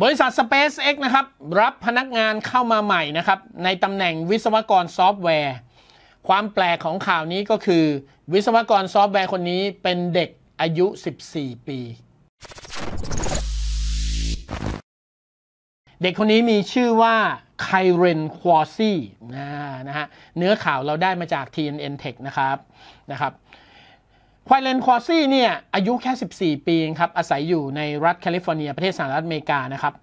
บริษัท SpaceX นะครับ รับพนักงานเข้ามาใหม่นะครับ ในตำแหน่งวิศวกรซอฟต์แวร์ ความแปลกของข่าวนี้ก็คือ วิศวกรซอฟต์แวร์คนนี้เป็นเด็กอายุ 14 ปี เด็กคนนี้มีชื่อว่าไคเรนควอซี่นะฮะเนื้อข่าวเราได้มาจาก TNN Tech นะครับนะครับควายเลนคอซี่เนี่ยอายุแค่ 14 ปีครับอาศัยอยู่ในรัฐแคลิฟอร์เนีย ประเทศสหรัฐอเมริกานะครับ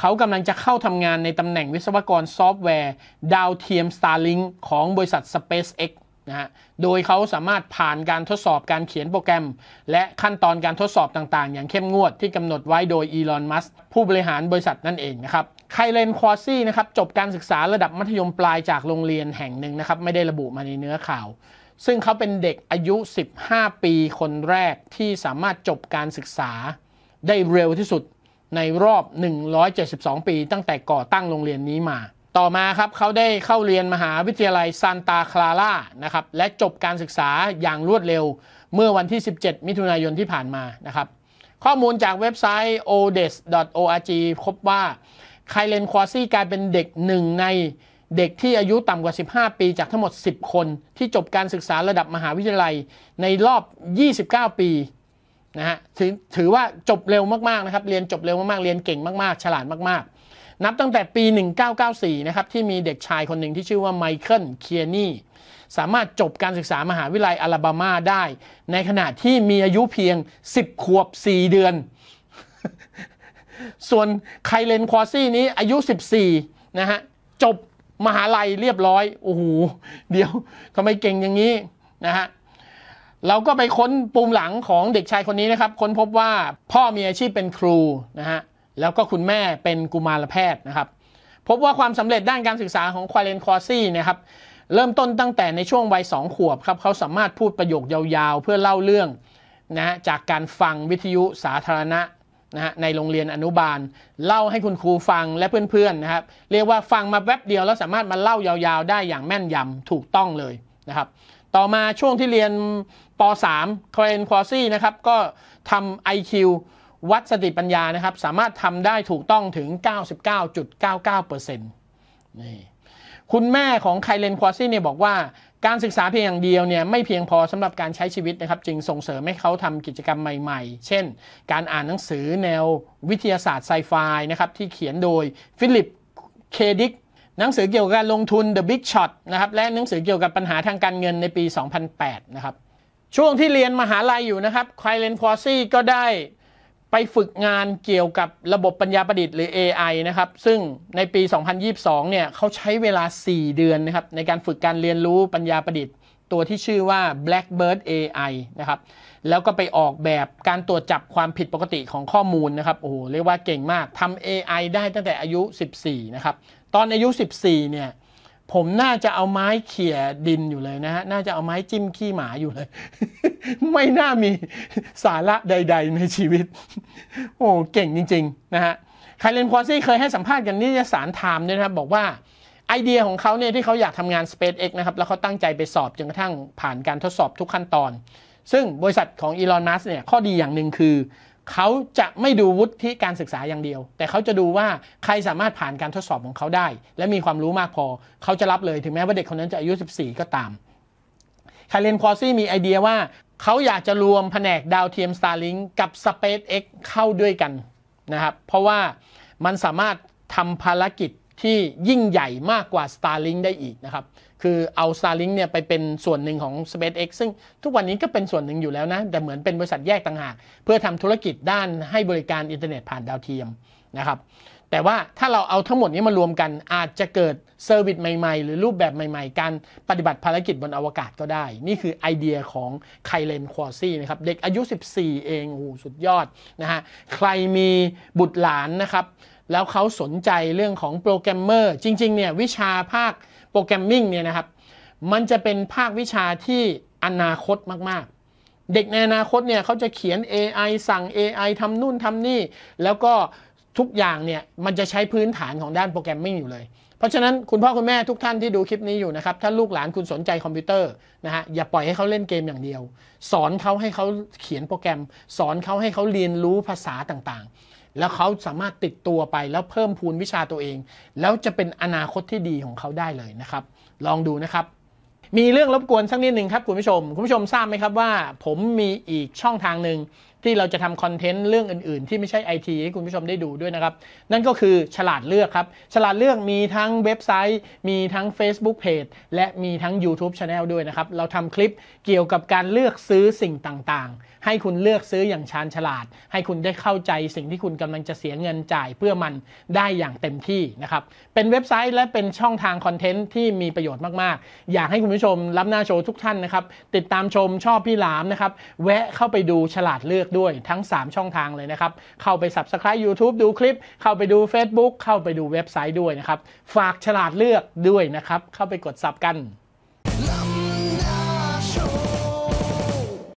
เขากำลังจะเข้าทำงานในตำแหน่งวิศวกรซอฟต์แวร์ ดาวเทียม Starlink ของบริษัท SpaceX นะฮะโดยเขาสามารถผ่านการทดสอบการเขียนโปรแกรม และขั้นตอนการทดสอบต่างๆ อย่างเข้มงวดที่กำหนดไว้โดยอีลอนมัสผู้บริหารบริษัทนั่นเองนะครับไคเลนควอซี่นะครับจบการศึกษาระดับมัธยมปลายจากโรงเรียนแห่งหนึ่งนะครับไม่ได้ระบุมาในเนื้อข่าวซึ่งเขาเป็นเด็กอายุ 15 ปีคนแรกที่สามารถจบการศึกษา ได้เร็วที่สุดในรอบ 172 ปีตั้งแต่ก่อตั้งโรงเรียนนี้มา ต่อมาครับเขาได้เข้าเรียนมหาวิทยาลัยซานตาคลาร่านะครับและจบการศึกษาอย่างรวดเร็วเมื่อวันที่ 17 มิถุนายนที่ผ่านมานะครับ ข้อมูลจากเว็บไซต์ odes.org พบว่าไคลเลนควอซี่กลายเป็นเด็กหนึ่งในเด็กที่อายุต่ำกว่า 15 ปีจากทั้งหมด 10 คนที่จบการศึกษาระดับมหาวิทยาลัยในรอบ 29 ปีนะฮะถถือว่าจบเร็วมาก ๆ นะครับ เรียนจบเร็วมาก ๆ เรียนเก่งมากๆ ฉลาดมากๆ นับตั้งแต่ปี 1994 นะครับ ที่มีเด็กชายคนหนึ่งที่ชื่อว่าไมเคิลเคียนี่สามารถจบการศึกษามหาวิทยาลัยอลาบามาได้ ในขณะที่มีอายุเพียง 10ขวบ 4 เดือนส่วนไคลเลนควอซี่นี้อายุ14นะฮะจบมหาลัยเรียบร้อย โอ้โห เดี๋ยวทำไมเก่งอย่างนี้นะฮะเราก็ไปค้นปุ่มหลังของเด็กชายคนนี้นะครับค้นพบว่าพ่อมีอาชีพเป็นครูนะฮะแล้วก็คุณแม่เป็นกุมารแพทย์นะครับ พบว่าความสำเร็จด้านการศึกษาของควาเลนคอซี่นะครับ เริ่มต้นตั้งแต่ในช่วงวัยสองขวบครับ เขาสามารถพูดประโยคยาวๆเพื่อเล่าเรื่องนะจากการฟังวิทยุสาธารณะนะฮะในโรงเรียนอนุบาลเล่าให้คุณครูฟังและเพื่อนๆนะครับเรียกว่าฟังมาแวบเดียวแล้วสามารถมาเล่ายาวๆได้อย่างแม่นยำถูกต้องเลยนะครับต่อมาช่วงที่เรียนป .3 คลนคอซี่นะครับก็ทำ IQ วัดสติปัญญานะครับสามารถทำได้ถูกต้องถึง 99.99%นี่คุณแม่ของไคลเลนควอซี่เนี่ยบอกว่าการศึกษาเพียงอย่างเดียวเนี่ยไม่เพียงพอสำหรับการใช้ชีวิตนะครับ จึงส่งเสริมให้เขาทำกิจกรรมใหม่ๆ เช่น การอ่านหนังสือแนววิทยาศาสตร์ไซไฟนะครับที่เขียนโดยฟิลิปเคดิกหนังสือเกี่ยวกับการลงทุน The Big Shot นะครับและหนังสือเกี่ยวกับปัญหาทางการเงินในปี 2008 นะครับช่วงที่เรียนมหาลัยอยู่นะครับไคลเลนคอซี่ก็ได้ไปฝึกงานเกี่ยวกับระบบปัญญาประดิษฐ์หรือ AI นะครับซึ่งในปี 2022 เนี่ยเขาใช้เวลา 4 เดือนนะครับในการฝึกการเรียนรู้ปัญญาประดิษฐ์ ตัวที่ชื่อว่า Blackbird AI นะครับแล้วก็ไปออกแบบการตรวจจับความผิดปกติของข้อมูลนะครับโอ้โหเรียกว่าเก่งมากทำ AI ได้ตั้งแต่อายุ 14 นะครับ ตอนอายุ 14 เนี่ยผมน่าจะเอาไม้เขี่ยดินอยู่เลยนะฮะ น่าจะเอาไม้จิ้มขี้หมาอยู่เลย ไม่น่ามีสาระใดๆ ในชีวิต โอ้เก่งจริงๆนะฮะไคลเลนควอซี่เคยให้สัมภาษณ์กันนิตยสารไทม์ด้วยนะครับ บอกว่าไอเดียของเขาเนี่ยที่เขาอยากทำงาน SpaceX นะครับ แล้วเขาตั้งใจไปสอบจนกระทั่งผ่านการทดสอบทุกขั้นตอน ซึ่งบริษัทของอีลอน มัสเนี่ย ข้อดีอย่างหนึ่งคือเขาจะไม่ดูวุฒิการศึกษาอย่างเดียว แต่เขาจะดูว่าใครสามารถผ่านการทดสอบของเขาได้ และมีความรู้มากพอ เขาจะรับเลยถึงแม้ว่าเด็กคนนั้นจะอายุ 14 ก็ตามคาเรนควอซี่มีไอเดียว่า เขาอยากจะรวมแผนกดาวเทียม Starlink กับ SpaceX เข้าด้วยกันนะครับ เพราะว่ามันสามารถทำภารกิจที่ยิ่งใหญ่มากกว่า Starlink ได้อีกนะครับ คือเอา Starlink เนี่ยไปเป็นส่วนหนึ่งของ SpaceX ซึ่งทุกวันนี้ก็เป็นส่วนหนึ่งอยู่แล้วนะ แต่เหมือนเป็นบริษัทแยกต่างหาก เพื่อทำธุรกิจด้านให้บริการอินเทอร์เน็ตผ่านดาวเทียมนะครับ แต่ว่าถ้าเราเอาทั้งหมดนี้มารวมกันอาจจะเกิดเซอร์วิสใหม่ๆ หรือรูปแบบใหม่ ๆ การปฏิบัติภารกิจบนอวกาศก็ได้ นี่คือไอเดียของไคลเลนควอซี่นะครับ เด็กอายุ 14 เองโอ้โหสุดยอดนะฮะ ใครมีบุตรหลานนะครับแล้วเขาสนใจเรื่องของโปรแกรมเมอร์จริงๆเนี่ยวิชาภาคโปรแกรมมิ่งเนี่ยนะครับมันจะเป็นภาควิชาที่อนาคตมากๆ เด็กในอนาคตเนี่ยเขาจะเขียน AI สั่ง AI ทำนู่นทำนี่แล้วก็ทุกอย่างเนี่ยมันจะใช้พื้นฐานของด้านโปรแกรมมิ่งอยู่เลย เพราะฉะนั้นคุณพ่อคุณแม่ทุกท่านที่ดูคลิปนี้อยู่นะครับถ้าลูกหลานคุณสนใจคอมพิวเตอร์นะฮะอย่าปล่อยให้เขาเล่นเกมอย่างเดียว สอนเขาให้เขาเขียนโปรแกรม สอนเขาให้เขาเรียนรู้ภาษาต่างๆ แล้วเขาสามารถติดตัวไปแล้วเพิ่มพูนวิชาตัวเอง แล้วจะเป็นอนาคตที่ดีของเขาได้เลยนะครับ ลองดูนะครับ มีเรื่องรบกวนสักนิดหนึ่งครับคุณผู้ชม คุณผู้ชมทราบไหมครับว่าผมมีอีกช่องทางหนึ่งที่เราจะทำคอนเทนต์เรื่องอื่น ๆ ที่ไม่ใช่ไอทีให้คุณผู้ชมได้ดูด้วยนะครับ นั่นก็คือฉลาดเลือกครับฉลาดเลือกมีทั้งเว็บไซต์ มีทั้ง Facebook Page และมีทั้ง YouTube Channel ด้วยนะครับเราทำคลิปเกี่ยวกับการเลือกซื้อสิ่งต่าง ๆ ให้คุณเลือกซื้ออย่างชาญฉลาด ให้คุณได้เข้าใจสิ่งที่คุณกำลังจะเสียเงินจ่ายเพื่อมันได้อย่างเต็มที่นะครับเป็นเว็บไซต์และเป็นช่องทางคอนเทนต์ที่มีประโยชน์มาก ๆ อยากให้คุณผู้ชมรับหน้าโชว์ทุกท่านนะครับติดตามชมชอบพี่หลามนะครับ แวะเข้าไปดูฉลาดเลือกอกด้วยทั้ง 3 ช่องทางเลยนะครับ เข้าไป Subscribe YouTube ดูคลิป เข้าไปดู Facebook เข้าไปดูเว็บไซต์ด้วยนะครับ ฝากฉลาดเลือกด้วยนะครับ เข้าไปกดสับกัน